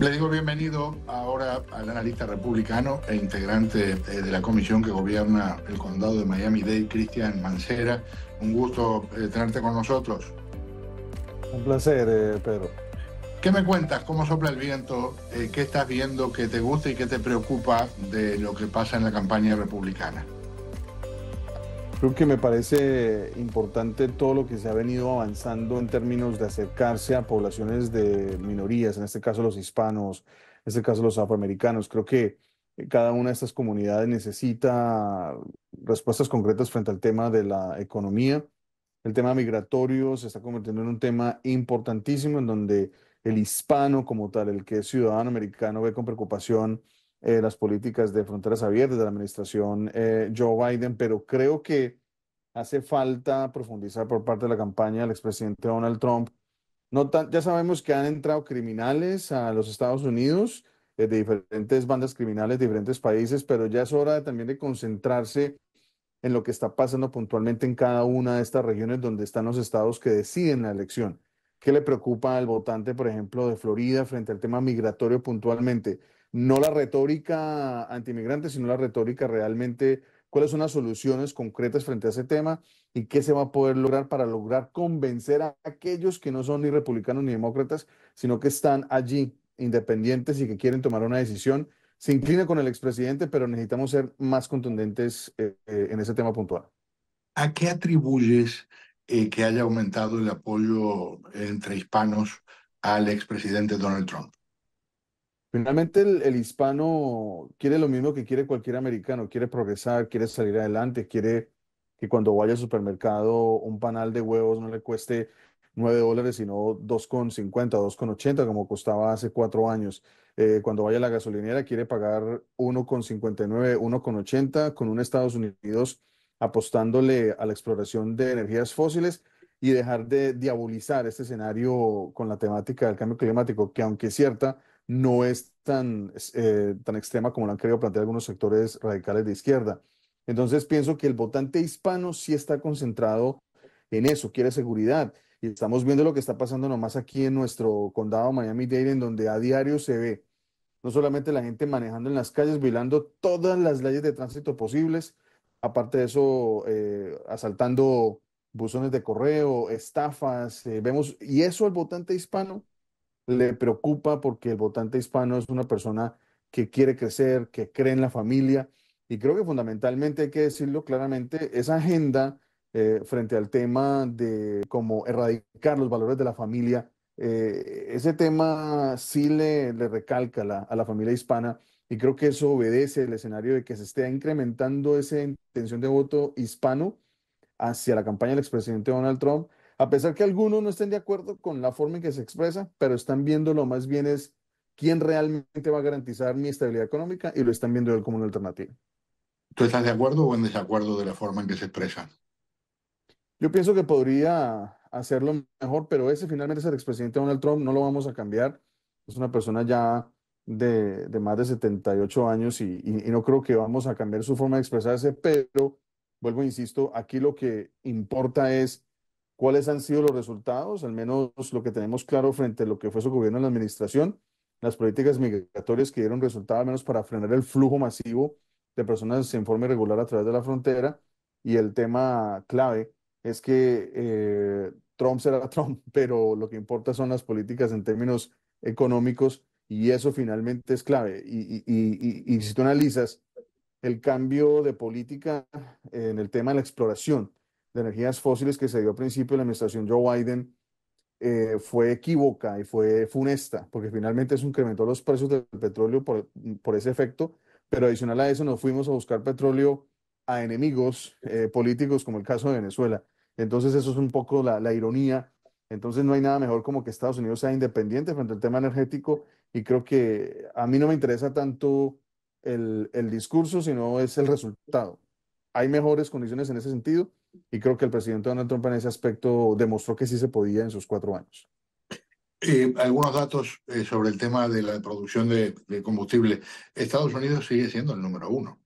Le digo bienvenido ahora al analista republicano e integrante eh, de la comisión que gobierna el condado de Miami-Dade, Cristian Mancera. Un gusto eh, tenerte con nosotros. Un placer, eh, Pedro. ¿Qué me cuentas? ¿Cómo sopla el viento? ¿Qué estás viendo que te gusta y qué te preocupa de lo que pasa en la campaña republicana? Creo que me parece importante todo lo que se ha venido avanzando en términos de acercarse a poblaciones de minorías, en este caso los hispanos, en este caso los afroamericanos. Creo que eh, cada una de estas comunidades necesita respuestas concretas frente al tema de la economía. El tema migratorio se está convirtiendo en un tema importantísimo en donde el hispano como tal, el que es ciudadano americano, ve con preocupación eh, las políticas de fronteras abiertas de la administración eh, Joe Biden, pero creo que hace falta profundizar por parte de la campaña del expresidente Donald Trump. No ya sabemos que han entrado criminales a los Estados Unidos eh, de diferentes bandas criminales de diferentes países, pero ya es hora también de concentrarse en lo que está pasando puntualmente en cada una de estas regiones donde están los estados que deciden la elección. ¿Qué le preocupa al votante, por ejemplo, de Florida frente al tema migratorio puntualmente? no la retórica antimigrante, sino la retórica realmente, cuáles son las soluciones concretas frente a ese tema y qué se va a poder lograr para lograr convencer a aquellos que no son ni republicanos ni demócratas, sino que están allí independientes y que quieren tomar una decisión. Se inclina con el expresidente, pero necesitamos ser más contundentes eh, eh, en ese tema puntual. ¿A qué atribuyes eh, que haya aumentado el apoyo entre hispanos al expresidente Donald Trump? Finalmente el, hispano quiere lo mismo que quiere cualquier americano, quiere progresar, quiere salir adelante, quiere que cuando vaya al supermercado un panal de huevos no le cueste 9 dólares, sino 2,50, 2,80 como costaba hace cuatro años. Eh, cuando vaya a la gasolinera quiere pagar 1,59, 1,80 con un Estados Unidos apostándole a la exploración de energías fósiles y dejar de diabolizar este escenario con la temática del cambio climático, que aunque es cierta, no es tan, eh, tan extrema como lo han querido plantear algunos sectores radicales de izquierda. Entonces pienso que el votante hispano sí está concentrado en eso, quiere seguridad. Y estamos viendo lo que está pasando nomás aquí en nuestro condado Miami-Dade, en donde a diario se ve no solamente la gente manejando en las calles, violando todas las leyes de tránsito posibles, aparte de eso, eh, asaltando buzones de correo, estafas, eh, vemos, y eso el votante hispano le preocupa porque el votante hispano es una persona que quiere crecer, que cree en la familia. Y creo que fundamentalmente hay que decirlo claramente, esa agenda eh, frente al tema de cómo erradicar los valores de la familia, eh, ese tema sí le, le recalca a la familia hispana y creo que eso obedece el escenario de que se esté incrementando esa intención de voto hispano hacia la campaña del expresidente Donald Trump a pesar que algunos no estén de acuerdo con la forma en que se expresa, pero están viendo lo más bien es quién realmente va a garantizar mi estabilidad económica y lo están viendo como una alternativa. ¿Tú estás de acuerdo o en desacuerdo de la forma en que se expresa? Yo pienso que podría hacerlo mejor, pero ese finalmente es el expresidente Donald Trump, no lo vamos a cambiar. Es una persona ya de, más de 78 años y, no creo que vamos a cambiar su forma de expresarse, pero vuelvo, insisto, aquí lo que importa es cuáles han sido los resultados, al menos lo que tenemos claro frente a lo que fue su gobierno en la administración, las políticas migratorias que dieron resultado, al menos para frenar el flujo masivo de personas en forma irregular a través de la frontera. Y el tema clave es que eh, Trump será Trump, pero lo que importa son las políticas en términos económicos y eso finalmente es clave. Y, y si tú analizas el cambio de política en el tema de la exploración, de energías fósiles que se dio al principio de la administración Joe Biden eh, fue equívoca y fue funesta, porque finalmente se incrementó los precios del petróleo por, por ese efecto, pero adicional a eso nos fuimos a buscar petróleo a enemigos eh, políticos, como el caso de Venezuela. Entonces eso es un poco la, la ironía entonces no hay nada mejor como que Estados Unidos sea independiente frente al tema energético y creo que a mí no me interesa tanto el, el, discurso, sino es el resultado. Hay mejores condiciones en ese sentido y creo que el presidente Donald Trump en ese aspecto demostró que sí se podía en sus cuatro años. algunos datos eh, sobre el tema de la producción de, combustible. Estados Unidos sigue siendo el número uno.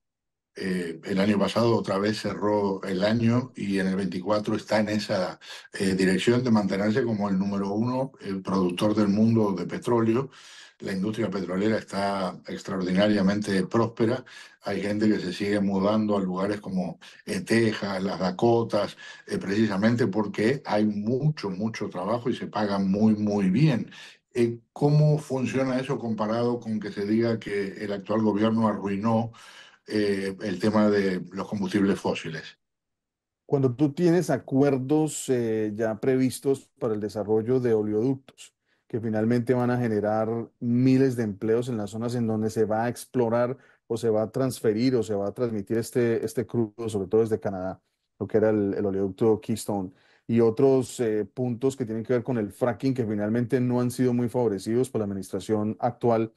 Eh, el año pasado otra vez cerró el año y en el 24 está en esa eh, dirección de mantenerse como el número uno, el productor del mundo de petróleo. La industria petrolera está extraordinariamente próspera. Hay gente que se sigue mudando a lugares como eh, Texas, las Dakotas, eh, precisamente porque hay mucho, mucho trabajo y se paga muy, muy bien. Eh, ¿Cómo funciona eso comparado con que se diga que el actual gobierno arruinó el tema de los combustibles fósiles? Cuando tú tienes acuerdos ya previstos para el desarrollo de oleoductos, que finalmente van a generar miles de empleos en las zonas en donde se va a explorar se va a transferir o se va a transmitir este, este crudo, sobre todo desde Canadá, lo que era el, oleoducto Keystone y otros eh, puntos que tienen que ver con el fracking que finalmente no han sido muy favorecidos por la administración actual,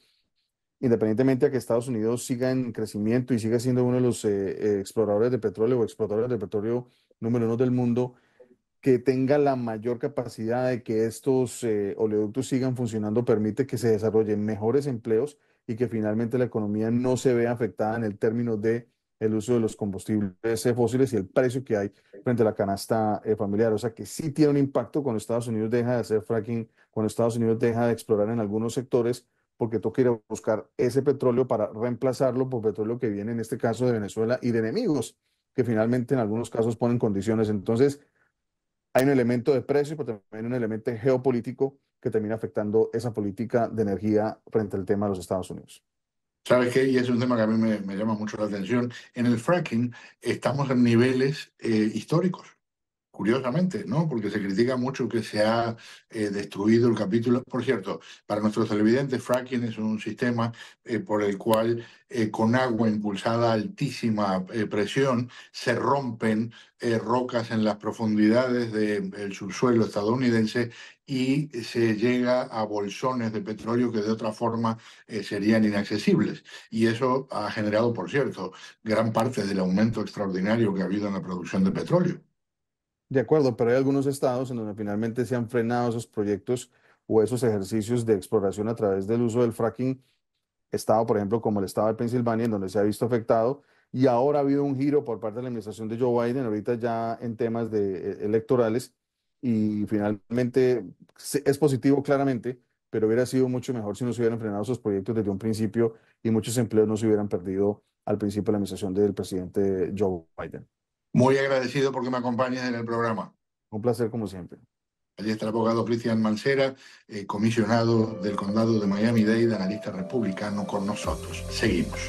independientemente a que Estados Unidos siga en crecimiento y siga siendo uno de los eh, eh, exploradores de petróleo o exploradores de petróleo número uno del mundo, que tenga la mayor capacidad de que estos oleoductos sigan funcionando permite que se desarrollen mejores empleos y que finalmente la economía no se ve afectada en el término de el uso de los combustibles fósiles y el precio que hay frente a la canasta eh, familiar. O sea que sí tiene un impacto cuando Estados Unidos deja de hacer fracking, cuando Estados Unidos deja de explorar en algunos sectores, porque toca ir a buscar ese petróleo para reemplazarlo por petróleo que viene en este caso de Venezuela y de enemigos, que finalmente en algunos casos ponen condiciones. Entonces, hay un elemento de precio, pero también un elemento geopolítico que termina afectando esa política de energía frente al tema de los Estados Unidos. ¿Sabes qué? Y es un tema que a mí me, llama mucho la atención. En el fracking estamos en niveles eh, históricos curiosamente, ¿no? Porque se critica mucho que se ha eh, destruido el capítulo. Por cierto, para nuestros televidentes, fracking es un sistema eh, por el cual eh, con agua impulsada a altísima presión se rompen rocas en las profundidades del subsuelo estadounidense y se llega a bolsones de petróleo que de otra forma serían inaccesibles. Y eso ha generado, por cierto, gran parte del aumento extraordinario que ha habido en la producción de petróleo. De acuerdo, pero hay algunos estados en donde finalmente se han frenado esos proyectos o esos ejercicios de exploración a través del uso del fracking. Estado, por ejemplo, como el estado de Pensilvania, en donde se ha visto afectado. Y ahora ha habido un giro por parte de la administración de Joe Biden, ahorita ya en temas de, eh, electorales. Y finalmente es positivo claramente, pero hubiera sido mucho mejor si no se hubieran frenado esos proyectos desde un principio y muchos empleos no se hubieran perdido al principio de la administración del presidente Joe Biden. Muy agradecido porque me acompañes en el programa. Un placer como siempre. Allí está el abogado Cristian Mancera, eh, comisionado del Condado de Miami-Dade, analista republicano con nosotros. Seguimos.